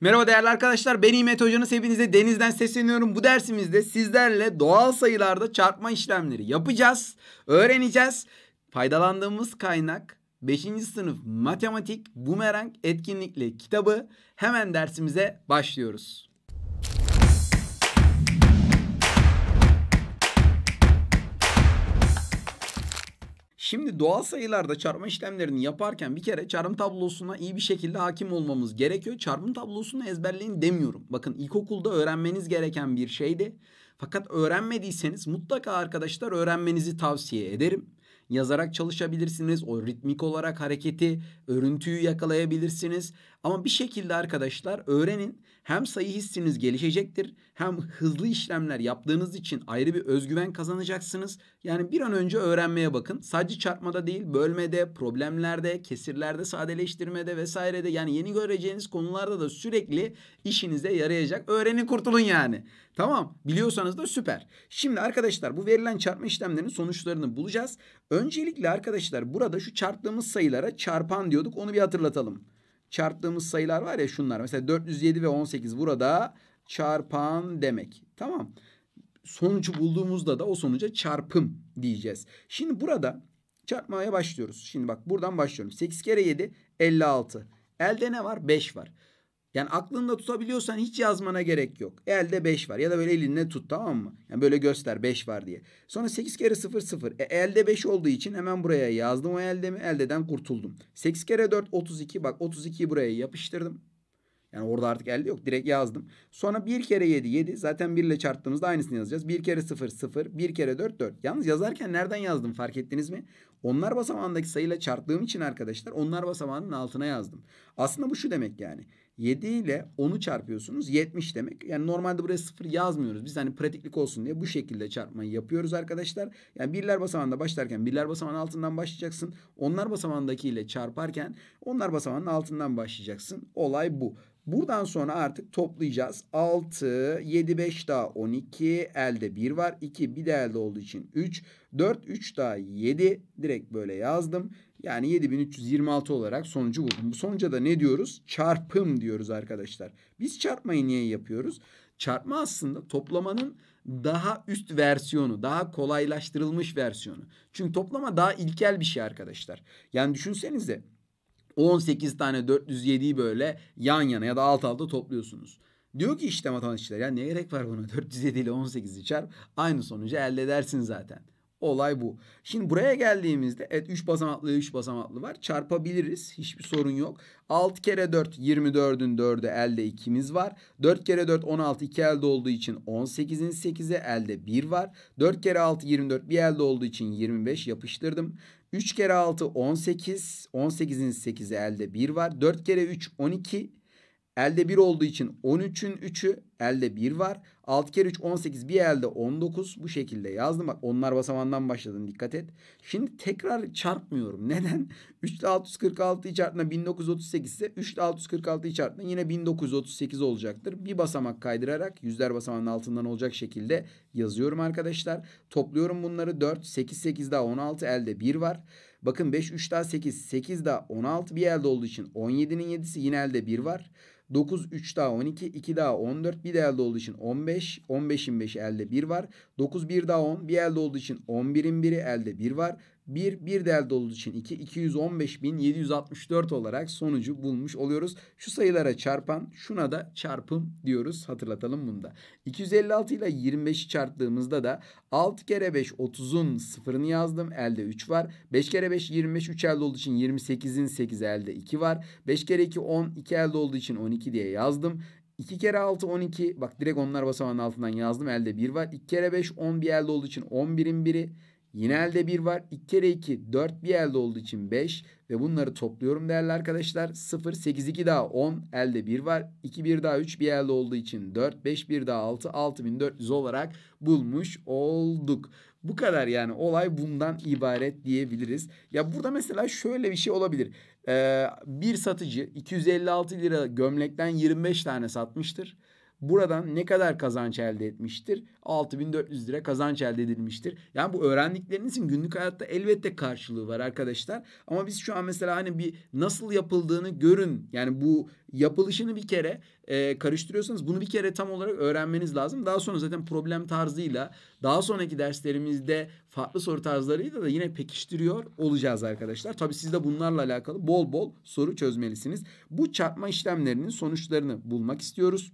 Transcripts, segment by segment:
Merhaba değerli arkadaşlar ben İmet Hoca'nız hepinize denizden sesleniyorum. Bu dersimizde sizlerle doğal sayılarda çarpma işlemleri yapacağız, öğreneceğiz. Faydalandığımız kaynak 5. sınıf matematik bumerang etkinlikle kitabı hemen dersimize başlıyoruz. Şimdi doğal sayılarda çarpma işlemlerini yaparken bir kere çarpım tablosuna iyi bir şekilde hakim olmamız gerekiyor. Çarpım tablosunu ezberleyin demiyorum. Bakın ilkokulda öğrenmeniz gereken bir şeydi. Fakat öğrenmediyseniz mutlaka arkadaşlar öğrenmenizi tavsiye ederim. Yazarak çalışabilirsiniz. O ritmik olarak hareketi, örüntüyü yakalayabilirsiniz. Ama bir şekilde arkadaşlar öğrenin. Hem sayı hissiniz gelişecektir. Hem hızlı işlemler yaptığınız için ayrı bir özgüven kazanacaksınız. Yani bir an önce öğrenmeye bakın. Sadece çarpmada değil bölmede, problemlerde, kesirlerde, sadeleştirmede vesairede yani yeni göreceğiniz konularda da sürekli işinize yarayacak. Öğrenin kurtulun yani. Tamam biliyorsanız da süper. Şimdi arkadaşlar bu verilen çarpma işlemlerinin sonuçlarını bulacağız. Öncelikle arkadaşlar burada şu çarptığımız sayılara çarpan diyorduk onu bir hatırlatalım çarptığımız sayılar var ya şunlar. Mesela 407 ve 18 burada çarpan demek. Tamam. Sonucu bulduğumuzda da o sonuca çarpım diyeceğiz. Şimdi burada çarpmaya başlıyoruz. Şimdi bak buradan başlıyorum. 8 kere 7 56. Elde ne var? 5 var. Yani aklında tutabiliyorsan hiç yazmana gerek yok. Elde 5 var ya da böyle elinle tut tamam mı? Yani böyle göster 5 var diye. Sonra 8 kere 0 0. E, elde 5 olduğu için hemen buraya yazdım o elde mi? Eldeden kurtuldum. 8 kere 4 32. Bak 32'yi buraya yapıştırdım. Yani orada artık elde yok. Direkt yazdım. Sonra 1 kere 7 7. Zaten 1 ile çarptığımızda aynısını yazacağız. 1 kere 0 0. 1 kere 4 4. Yalnız yazarken nereden yazdım fark ettiniz mi? Onlar basamağındaki sayıyla çarptığım için arkadaşlar onlar basamağının altına yazdım. Aslında bu şu demek yani. 7 ile 10'u çarpıyorsunuz 70 demek. Yani normalde buraya 0 yazmıyoruz. Biz hani pratiklik olsun diye bu şekilde çarpmayı yapıyoruz arkadaşlar. Yani birler basamağında başlarken birler basamağın altından başlayacaksın. Onlar basamağındaki ile çarparken onlar basamağının altından başlayacaksın. Olay bu. Buradan sonra artık toplayacağız. 6, 7, 5 daha 12. Elde 1 var. 2 bir de elde olduğu için 3. 4, 3 daha 7. Direkt böyle yazdım. Yani 7326 olarak sonucu buldum. Bu sonuca da ne diyoruz? Çarpım diyoruz arkadaşlar. Biz çarpmayı niye yapıyoruz? Çarpma aslında toplamanın daha üst versiyonu, daha kolaylaştırılmış versiyonu. Çünkü toplama daha ilkel bir şey arkadaşlar. Yani düşünsenize 18 tane 407'yi böyle yan yana ya da alt alta topluyorsunuz. Diyor ki işte matematikçiler ya ne gerek var buna 407 ile 18'i çarp aynı sonucu elde edersin zaten. Olay bu. Şimdi buraya geldiğimizde evet 3 basamaklı 3 basamaklı var. Çarpabiliriz. Hiçbir sorun yok. 6 kere 4 24'ün 4'ü elde 2'miz var. 4 kere 4 16 2 elde olduğu için 18'in 8'i elde 1 var. 4 kere 6 24 bir elde olduğu için 25 yapıştırdım. 3 kere 6 18. 18'in 8'i elde 1 var. 4 kere 3 12. Elde 1 olduğu için 13'ün 3'ü elde 1 var. 6 kere 3 18 bir elde 19 bu şekilde yazdım. Bak onlar basamandan başladım dikkat et. Şimdi tekrar çarpmıyorum. Neden? 3 ile 646'yı çarptığında 1938 ise 3 ile 646'yı çarptığında yine 1938 olacaktır. Bir basamak kaydırarak yüzler basamağının altından olacak şekilde yazıyorum arkadaşlar. Topluyorum bunları 4, 8, 8 daha 16 elde 1 var. Bakın 5, 3 daha 8, 8 daha 16 bir elde olduğu için 17'nin 7'si yine elde 1 var. 9 3 daha 12. 2 daha 14. Bir de elde olduğu için 15. 15'in 5'i elde 1 var. 9 1 daha 10. Bir elde olduğu için 11'in 1'i elde 1 var. 1, 1 de elde olduğu için 2, 215.764 olarak sonucu bulmuş oluyoruz. Şu sayılara çarpan, şuna da çarpım diyoruz. Hatırlatalım bunu da. 256 ile 25'i çarptığımızda da 6 kere 5, 30'un sıfırını yazdım. Elde 3 var. 5 kere 5, 25, 3 elde olduğu için 28'in 8 elde 2 var. 5 kere 2, 10, 2 elde olduğu için 12 diye yazdım. 2 kere 6 12. Bak direkt onlar basamağının altından yazdım. Elde 1 var. 2 kere 5 11 elde olduğu için 11'in 1'i. Yine elde 1 var. 2 kere 2 4 bir elde olduğu için 5 ve bunları topluyorum değerli arkadaşlar. 0 8 2 daha 10 elde 1 var. 2 1 daha 3 bir elde olduğu için 4 5 1 daha 6 6400 olarak bulmuş olduk. Bu kadar yani olay bundan ibaret diyebiliriz. Ya burada mesela şöyle bir şey olabilir. Ee, bir satıcı 256 lira gömlekten 25 tane satmıştır. Buradan ne kadar kazanç elde etmiştir? 6400 lira kazanç elde edilmiştir. Yani bu öğrendiklerinizin günlük hayatta elbette karşılığı var arkadaşlar. Ama biz şu an mesela hani bir nasıl yapıldığını görün. Yani bu yapılışını bir kere e, karıştırıyorsanız bunu bir kere tam olarak öğrenmeniz lazım. Daha sonra zaten problem tarzıyla daha sonraki derslerimizde farklı soru tarzlarıyla da yine pekiştiriyor olacağız arkadaşlar. Tabii siz de bunlarla alakalı bol bol soru çözmelisiniz. Bu çarpma işlemlerinin sonuçlarını bulmak istiyoruz.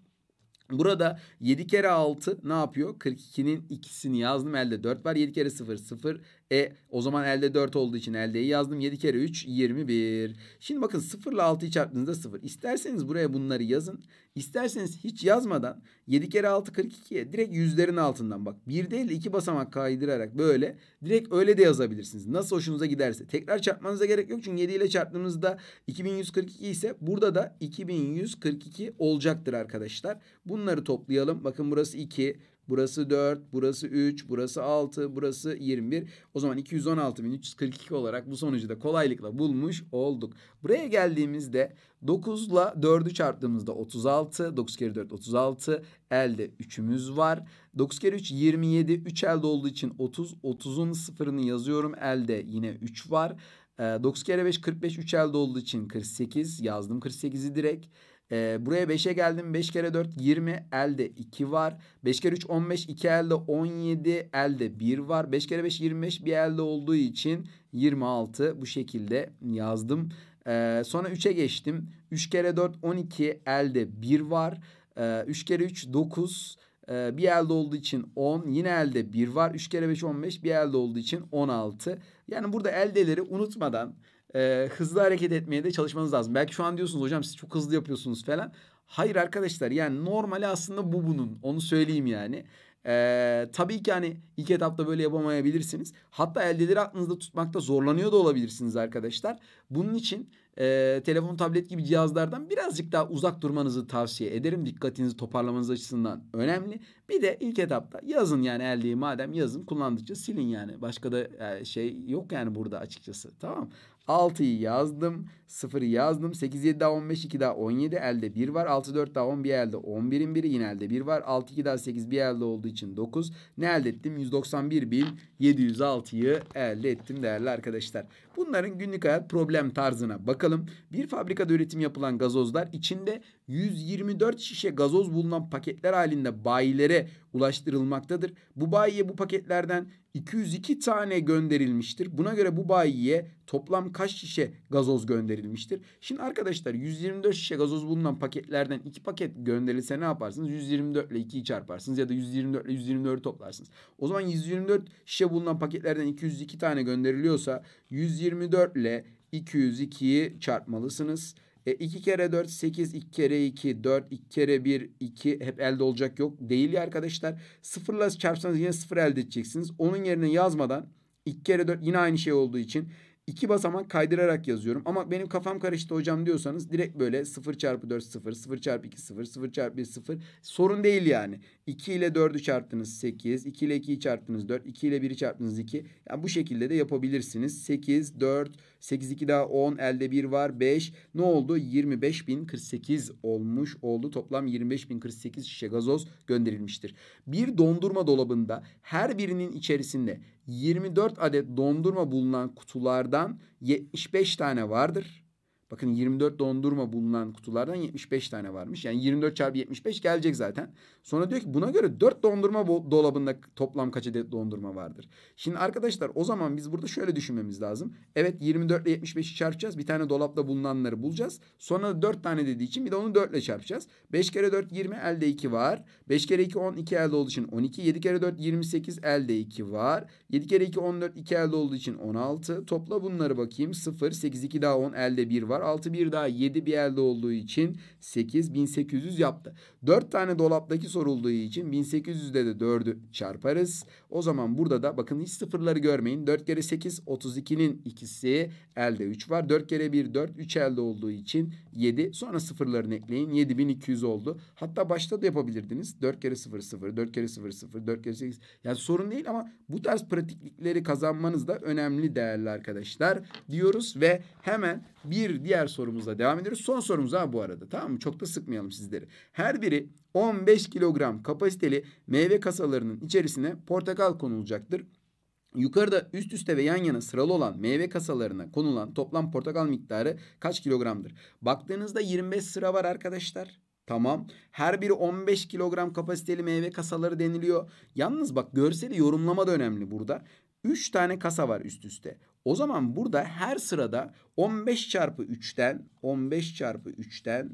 Burada 7 kere 6 ne yapıyor? 42'nin ikisini yazdım elde 4 var. 7 kere 0 0 e o zaman elde 4 olduğu için eldeyi yazdım. 7 kere 3 21. Şimdi bakın 0 ile 6'yı çarptığınızda 0. İsterseniz buraya bunları yazın. İsterseniz hiç yazmadan 7 kere 6 42'ye direkt yüzlerin altından bak. 1 değil 2 basamak kaydırarak böyle direkt öyle de yazabilirsiniz. Nasıl hoşunuza giderse. Tekrar çarpmanıza gerek yok. Çünkü 7 ile çarptığımızda 2142 ise burada da 2142 olacaktır arkadaşlar. Bunları toplayalım. Bakın burası 2. Burası 4, burası 3, burası 6, burası 21. O zaman 216.342 olarak bu sonucu da kolaylıkla bulmuş olduk. Buraya geldiğimizde 9 ile 4'ü çarptığımızda 36. 9 kere 4 36. Elde 3'ümüz var. 9 kere 3 27. 3 elde olduğu için 30. 30'un sıfırını yazıyorum. Elde yine 3 var. 9 ee, kere 5 45. 3 elde olduğu için 48. Yazdım 48'i direkt. E, buraya 5'e geldim. 5 kere 4 20. Elde 2 var. 5 kere 3 15. 2 elde 17. Elde 1 var. 5 kere 5 25. Bir elde olduğu için 26 bu şekilde yazdım. E, sonra 3'e geçtim. 3 kere 4 12. Elde 1 var. E, ee, 3 kere 3 9. bir elde olduğu için 10. Yine elde 1 var. 3 kere 5 15. Bir elde olduğu için 16. Yani burada eldeleri unutmadan e, hızlı hareket etmeye de çalışmanız lazım. Belki şu an diyorsunuz hocam siz çok hızlı yapıyorsunuz falan. Hayır arkadaşlar yani normali aslında bu bunun. Onu söyleyeyim yani. Ee, tabii ki hani ilk etapta böyle yapamayabilirsiniz. Hatta eldeleri aklınızda tutmakta zorlanıyor da olabilirsiniz arkadaşlar. Bunun için e, telefon, tablet gibi cihazlardan birazcık daha uzak durmanızı tavsiye ederim. Dikkatinizi toparlamanız açısından önemli. Bir de ilk etapta yazın yani eldeyi madem yazın kullandıkça silin yani. Başka da e, şey yok yani burada açıkçası tamam 6'yı yazdım. 0'ı yazdım. 8, 7 daha 15, 2 daha 17. Elde 1 var. 6, 4 daha bir elde 11'in biri. Yine elde 1 var. 6, 2 daha 8 bir elde olduğu için 9. Ne elde ettim? 191.706'yı elde ettim değerli arkadaşlar. Bunların günlük hayat problem tarzına bakalım. Bir fabrikada üretim yapılan gazozlar içinde 124 şişe gazoz bulunan paketler halinde bayilere ulaştırılmaktadır. Bu bayiye bu paketlerden 202 tane gönderilmiştir. Buna göre bu bayiye toplam kaç şişe gazoz gönderilmiştir? Şimdi arkadaşlar 124 şişe gazoz bulunan paketlerden 2 paket gönderilse ne yaparsınız? 124 ile 2'yi çarparsınız ya da 124 ile 124'ü toplarsınız. O zaman 124 şişe bulunan paketlerden 202 tane gönderiliyorsa 124 ile 202'yi çarpmalısınız. E, 2 kere 4 8, 2 kere 2 4, 2 kere 1 2 hep elde olacak yok. Değil ya arkadaşlar. Sıfırla çarpsanız yine sıfır elde edeceksiniz. Onun yerine yazmadan 2 kere 4 yine aynı şey olduğu için iki basamak kaydırarak yazıyorum. Ama benim kafam karıştı hocam diyorsanız direkt böyle 0 çarpı 4 0, 0 çarpı 2 0, 0 çarpı 1 0. Sorun değil yani. 2 ile 4'ü çarptınız 8, 2 ile 2'yi çarptınız 4, 2 ile 1'i çarptınız 2. Yani bu şekilde de yapabilirsiniz. 8, 4, 8 2 daha 10 elde 1 var 5. Ne oldu? 25.048 olmuş oldu. Toplam 25.048 şişe gazoz gönderilmiştir. Bir dondurma dolabında her birinin içerisinde 24 adet dondurma bulunan kutulardan 75 tane vardır. Bakın 24 dondurma bulunan kutulardan 75 tane varmış. Yani 24 çarpı 75 gelecek zaten. Sonra diyor ki buna göre dört dondurma dolabında toplam kaç adet dondurma vardır? Şimdi arkadaşlar o zaman biz burada şöyle düşünmemiz lazım. Evet 24 ile 75'i çarpacağız. Bir tane dolapta bulunanları bulacağız. Sonra da 4 tane dediği için bir de onu 4 ile çarpacağız. 5 kere 4 20 elde 2 var. 5 kere 2 10 2 elde olduğu için 12. 7 kere 4 28 elde 2 var. 7 kere 2 14 2 elde olduğu için 16. Topla bunları bakayım. 0 8 2 daha 10 elde 1 var. 6 1 daha 7 bir elde olduğu için 8 1800 yaptı. 4 tane dolaptaki sorulduğu için 1800'de de 4'ü çarparız. O zaman burada da bakın hiç sıfırları görmeyin. 4 kere 8 32'nin ikisi elde 3 var. 4 kere 1 4 3 elde olduğu için 7. Sonra sıfırlarını ekleyin. 7200 oldu. Hatta başta da yapabilirdiniz. 4 kere 0 0 4 kere 0 0 4 kere 8. Yani sorun değil ama bu tarz pratiklikleri kazanmanız da önemli değerli arkadaşlar diyoruz ve hemen bir diğer sorumuzla devam ediyoruz. Son sorumuz ha bu arada tamam mı? Çok da sıkmayalım sizleri. Her biri 15 kilogram kapasiteli meyve kasalarının içerisine portakal konulacaktır. Yukarıda üst üste ve yan yana sıralı olan meyve kasalarına konulan toplam portakal miktarı kaç kilogramdır? Baktığınızda 25 sıra var arkadaşlar. Tamam. Her biri 15 kilogram kapasiteli meyve kasaları deniliyor. Yalnız bak görseli yorumlama da önemli burada. 3 tane kasa var üst üste. O zaman burada her sırada 15 çarpı 3'ten 15 çarpı 3'ten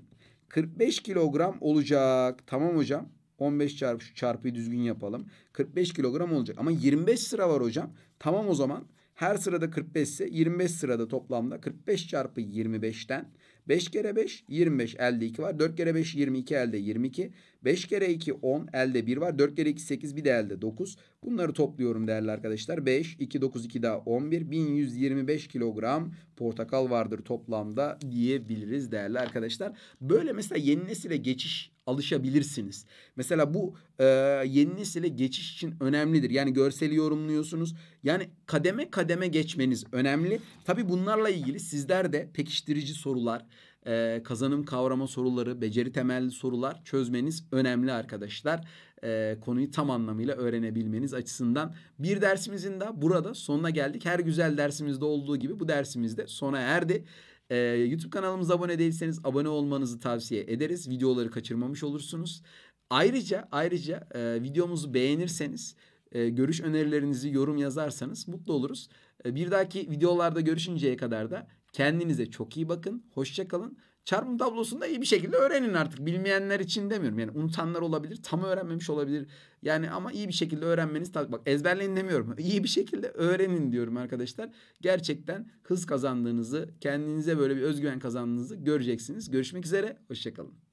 45 kilogram olacak. Tamam hocam. 15 çarpı şu çarpıyı düzgün yapalım. 45 kilogram olacak. Ama 25 sıra var hocam. Tamam o zaman. Her sırada 45 ise 25 sırada toplamda 45 çarpı 25'ten 5 kere 5 25 elde 2 var. 4 kere 5 22 elde 22. 5 kere 2 10 elde 1 var. 4 kere 2 8 bir de elde 9. Bunları topluyorum değerli arkadaşlar. 5 2 9 2 daha 11 1125 kilogram portakal vardır toplamda diyebiliriz değerli arkadaşlar. Böyle mesela yeni nesile geçiş alışabilirsiniz. Mesela bu e, yeni nesile geçiş için önemlidir. Yani görseli yorumluyorsunuz. Yani kademe kademe geçmeniz önemli. Tabii bunlarla ilgili sizler de pekiştirici sorular, e, kazanım kavrama soruları, beceri temel sorular çözmeniz önemli arkadaşlar. E, konuyu tam anlamıyla öğrenebilmeniz açısından. Bir dersimizin de burada sonuna geldik. Her güzel dersimizde olduğu gibi bu dersimizde sona erdi. Ee, YouTube kanalımıza abone değilseniz abone olmanızı tavsiye ederiz. Videoları kaçırmamış olursunuz. Ayrıca ayrıca e, videomuzu beğenirseniz, e, görüş önerilerinizi yorum yazarsanız mutlu oluruz. E, bir dahaki videolarda görüşünceye kadar da Kendinize çok iyi bakın. Hoşça kalın. Çarpım tablosunda iyi bir şekilde öğrenin artık. Bilmeyenler için demiyorum. Yani unutanlar olabilir. Tam öğrenmemiş olabilir. Yani ama iyi bir şekilde öğrenmeniz tabii. Bak ezberleyin demiyorum. İyi bir şekilde öğrenin diyorum arkadaşlar. Gerçekten hız kazandığınızı, kendinize böyle bir özgüven kazandığınızı göreceksiniz. Görüşmek üzere. Hoşçakalın.